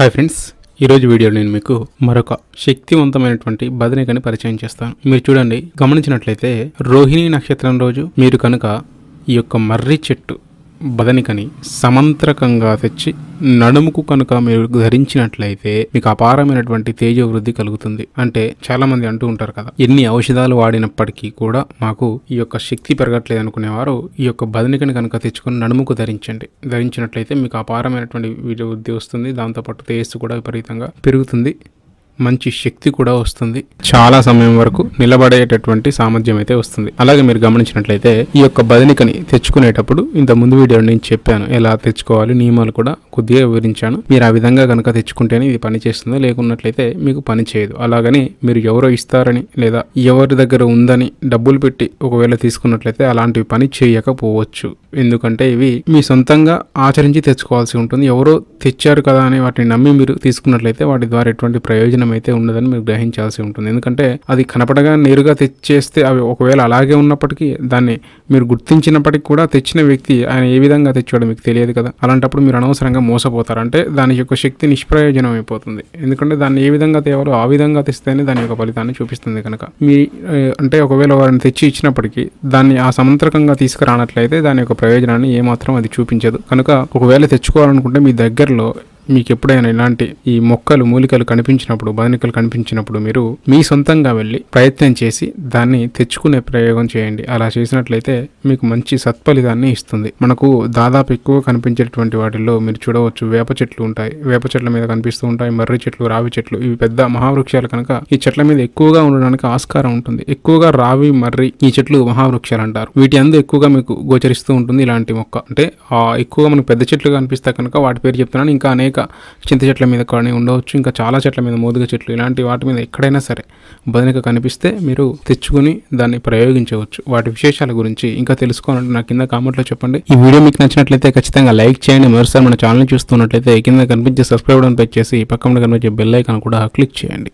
hi friends ఈరోజు video నేను మీకు మరొక శక్తివంతమైనటువంటి బదనికని పరిచయం చేస్తాను మీరు చూడండి గమనించినట్లయితే రోహిణి నక్షత్రం రోజు మీరు కనుక ఈ యొక్క మర్రి చెట్టు బదనికని సమంత్రకంగా తెచ్చి నడుముకు కనుక మీరు ధరించినట్లయితే మీకు అపారమైనటువంటి వృద్ధి కలుగుతుంది అంటే చాలా మంది అంటూ ఉంటారు కదా ఎన్ని ఔషధాలు వాడినప్పటికీ కూడా మాకు ఈ యొక్క శక్తి పెరగట్లేదు అనుకునేవారు ఈ యొక్క బదనికని కనుక తెచ్చుకొని నడుముకు ధరించండి ధరించినట్లయితే మీకు అపారమైనటువంటి వృద్ధి వస్తుంది దాంతోపాటు తేజస్సు కూడా విపరీతంగా పెరుగుతుంది మంచి శక్తి కూడా వస్తుంది చాలా సమయం వరకు నిలబడేటటువంటి సామర్థ్యం అయితే వస్తుంది అలాగే మీరు గమనించినట్లయితే ఈ యొక్క బదిలికని తెచ్చుకునేటప్పుడు ఇంత ముందు వీడియో నేను చెప్పాను ఎలా తెచ్చుకోవాలి నియమాలు కూడా కొద్దిగా వివరించాను మీరు ఆ విధంగా కనుక తెచ్చుకుంటేనే ఇది పని చేస్తుంది లేకున్నట్లయితే మీకు పని చేయదు అలాగని మీరు ఎవరు ఇస్తారని లేదా ఎవరి దగ్గర ఉందని డబ్బులు పెట్టి ఒకవేళ తీసుకున్నట్లయితే అలాంటివి పని చేయకపోవచ్చు ఎందుకంటే ఇవి మీ సొంతంగా ఆచరించి తెచ్చుకోవాల్సి ఉంటుంది ఎవరో తెచ్చారు కదా అని వాటిని నమ్మి మీరు తీసుకున్నట్లయితే వాటి ద్వారా ఎటువంటి ప్రయోజనం అయితే ఉండదని మీరు గ్రహించాల్సి ఉంటుంది ఎందుకంటే అది కనపడగా నేరుగా తెచ్చేస్తే అవి ఒకవేళ అలాగే ఉన్నప్పటికీ దాన్ని మీరు గుర్తించినప్పటికీ కూడా తెచ్చిన వ్యక్తి ఆయన ఏ విధంగా తెచ్చాడో మీకు తెలియదు కదా అలాంటప్పుడు మీరు అనవసరంగా మోసపోతారు అంటే దాని యొక్క శక్తి నిష్ప్రయోజనం అయిపోతుంది ఎందుకంటే దాన్ని ఏ విధంగా తేవాలో ఆ విధంగా తెస్తేనే దాని యొక్క ఫలితాన్ని చూపిస్తుంది కనుక మీ అంటే ఒకవేళ వారిని తెచ్చి ఇచ్చినప్పటికీ దాన్ని ఆ సమంత్రకంగా తీసుకురానట్లయితే దాని యొక్క ప్రయోజనాన్ని ఏమాత్రం అది చూపించదు కనుక ఒకవేళ తెచ్చుకోవాలనుకుంటే మీ దగ్గరలో మీకు ఎప్పుడైనా ఇలాంటి ఈ మొక్కలు మూలికలు కనిపించినప్పుడు బదనికలు కనిపించినప్పుడు మీరు మీ సొంతంగా వెళ్ళి ప్రయత్నం చేసి దాన్ని తెచ్చుకునే ప్రయోగం చేయండి అలా చేసినట్లయితే మీకు మంచి సత్ఫలితాన్ని ఇస్తుంది మనకు దాదాపు ఎక్కువ కనిపించేటువంటి వాటిల్లో మీరు చూడవచ్చు వేప చెట్లు ఉంటాయి వేప చెట్ల మీద కనిపిస్తూ ఉంటాయి మర్రి చెట్లు రావి చెట్లు ఇవి పెద్ద మహావృక్షాలు కనుక ఈ చెట్ల మీద ఎక్కువగా ఉండడానికి ఆస్కారం ఉంటుంది ఎక్కువగా రావి మర్రి ఈ చెట్లు మహావృక్షాలు అంటారు వీటి అందు ఎక్కువగా మీకు గోచరిస్తూ ఉంటుంది ఇలాంటి మొక్క అంటే ఎక్కువగా మనకు పెద్ద చెట్లు కనిపిస్తాయి కనుక వాటి పేరు చెప్తున్నాను ఇంకా అనేక ఇంకా చింత చెట్ల మీద కానీ ఉండవచ్చు ఇంకా చాలా చెట్ల మీద మోదుగ చెట్లు ఇలాంటి వాటి మీద ఎక్కడైనా సరే బదనిక కనిపిస్తే మీరు తెచ్చుకుని దాన్ని ప్రయోగించవచ్చు వాటి విశేషాల గురించి ఇంకా తెలుసుకోవాలంటే నా కింద కామెంట్లో చెప్పండి ఈ వీడియో మీకు నచ్చినట్లయితే ఖచ్చితంగా లైక్ చేయండి మరోసారి మన ఛానల్ చూస్తున్నట్లయితే కింద కనిపించే సబ్స్క్రైబ్ అని పెట్టేసి పక్కన కనిపించే బెల్ ఐకాన్ కూడా క్లిక్ చేయండి